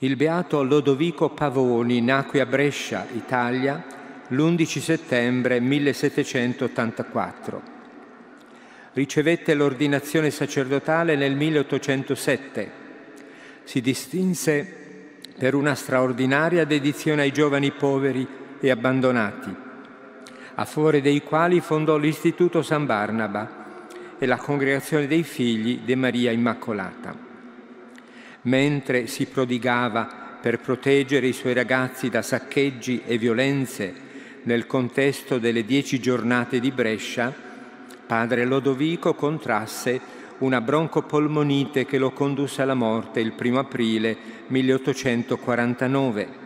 Il beato Lodovico Pavoni nacque a Brescia, Italia, l'11 settembre 1784. Ricevette l'ordinazione sacerdotale nel 1807. Si distinse per una straordinaria dedizione ai giovani poveri e abbandonati, a favore dei quali fondò l'Istituto San Barnaba e la Congregazione dei Figli di Maria Immacolata mentre si prodigava per proteggere i suoi ragazzi da saccheggi e violenze nel contesto delle dieci giornate di Brescia, padre Lodovico contrasse una broncopolmonite che lo condusse alla morte il 1 aprile 1849.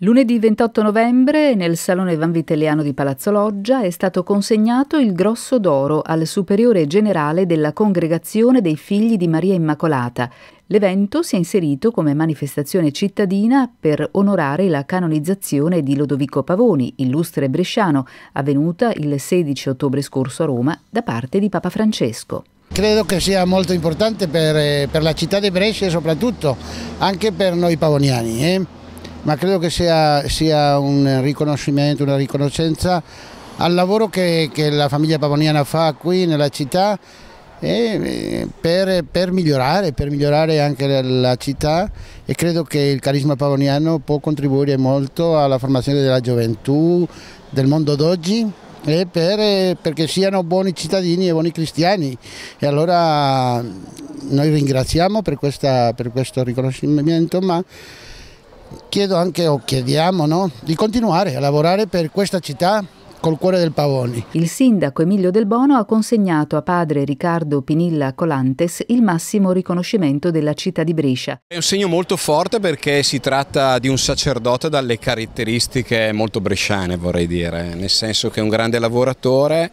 Lunedì 28 novembre, nel Salone Vanvitelliano di Palazzo Loggia, è stato consegnato il Grosso d'Oro al Superiore Generale della Congregazione dei Figli di Maria Immacolata L'evento si è inserito come manifestazione cittadina per onorare la canonizzazione di Lodovico Pavoni, illustre bresciano, avvenuta il 16 ottobre scorso a Roma da parte di Papa Francesco. Credo che sia molto importante per, eh, per la città di Brescia e soprattutto anche per noi pavoniani, eh? ma credo che sia, sia, un riconoscimento, una riconoscenza al lavoro che, che la famiglia pavoniana fa qui nella città eh, per, per, migliorare, per migliorare anche la città e credo che il carisma pavoniano può contribuire molto alla formazione della gioventù, del mondo d'oggi e per, perché siano buoni cittadini e buoni cristiani e allora noi ringraziamo per, questa, per questo riconoscimento ma chiedo anche o chiediamo no, di continuare a lavorare per questa città col cuore del Pavoni. Il sindaco Emilio Del Bono ha consegnato a padre Riccardo Pinilla Colantes il massimo riconoscimento della città di Brescia. È un segno molto forte perché si tratta di un sacerdote dalle caratteristiche molto bresciane vorrei dire, nel senso che è un grande lavoratore,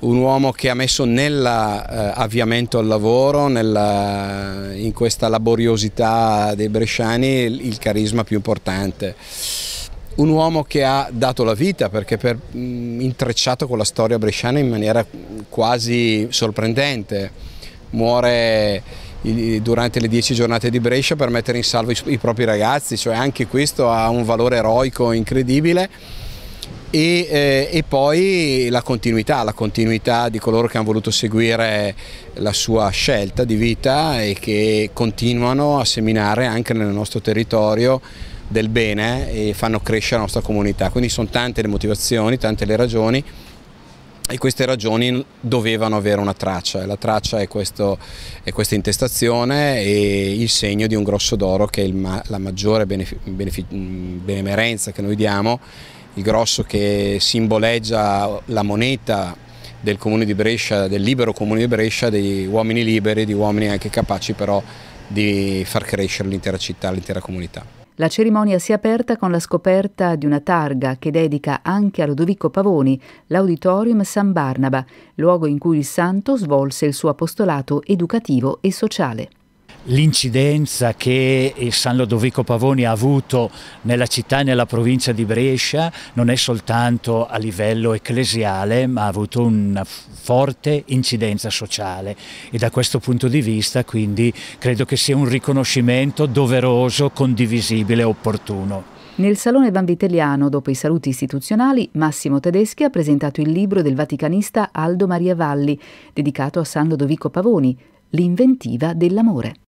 un uomo che ha messo nell'avviamento eh, al lavoro, nella, in questa laboriosità dei bresciani, il, il carisma più importante un uomo che ha dato la vita perché per, mh, mm, intrecciato con la storia bresciana in maniera quasi sorprendente. Muore durante le dieci giornate di Brescia per mettere in salvo i, i, propri ragazzi, cioè anche questo ha un valore eroico incredibile. E, eh, e poi la continuità, la continuità di coloro che hanno voluto seguire la sua scelta di vita e che continuano a seminare anche nel nostro territorio del bene eh, e fanno crescere la nostra comunità. Quindi sono tante le motivazioni, tante le ragioni e queste ragioni dovevano avere una traccia e la traccia è, questo, è, questa intestazione e il segno di un grosso d'oro che è ma, la maggiore benemerenza che noi diamo, il grosso che simboleggia la moneta del comune di Brescia, del libero comune di Brescia, di uomini liberi, di uomini anche capaci però di far crescere l'intera città, l'intera comunità. La cerimonia si è aperta con la scoperta di una targa che dedica anche a Lodovico Pavoni l'Auditorium San Barnaba, luogo in cui il santo svolse il suo apostolato educativo e sociale l'incidenza che San Lodovico Pavoni ha avuto nella città e nella provincia di Brescia non è soltanto a livello ecclesiale ma ha avuto una forte incidenza sociale e da questo punto di vista quindi credo che sia un riconoscimento doveroso, condivisibile e opportuno. Nel Salone Vanvitelliano, dopo i saluti istituzionali, Massimo Tedeschi ha presentato il libro del vaticanista Aldo Maria Valli, dedicato a San Lodovico Pavoni, L'inventiva dell'amore.